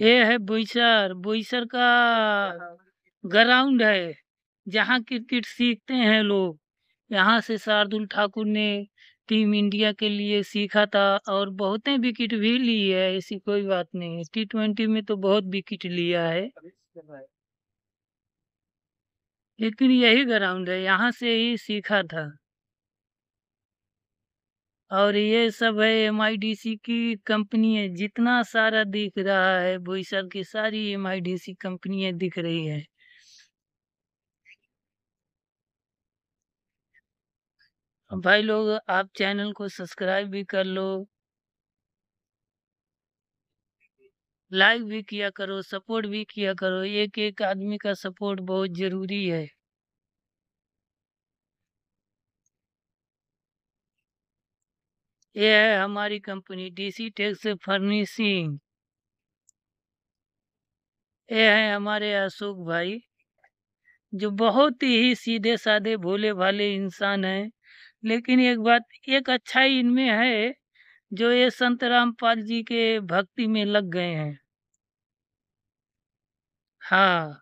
ये है बोईसर बोईसर का ग्राउंड है जहाँ क्रिकेट सीखते हैं लोग यहाँ से शार्दुल ठाकुर ने टीम इंडिया के लिए सीखा था और बहुत विकेट भी ली है ऐसी कोई बात नहीं है टी ट्वेंटी में तो बहुत विकेट लिया है लेकिन यही ग्राउंड है यहाँ से ही सीखा था और ये सब है एम की कंपनी है जितना सारा दिख रहा है वही सब की सारी एम आई डी सी कंपनियां दिख रही है भाई लोग आप चैनल को सब्सक्राइब भी कर लो लाइक भी किया करो सपोर्ट भी किया करो एक एक आदमी का सपोर्ट बहुत जरूरी है ये है हमारी कंपनी डीसी टेक्स फर्निशिंग ये है हमारे अशोक भाई जो बहुत ही सीधे साधे भोले भाले इंसान हैं लेकिन एक बात एक अच्छाई इनमें है जो ये संत रामपाल जी के भक्ति में लग गए हैं हाँ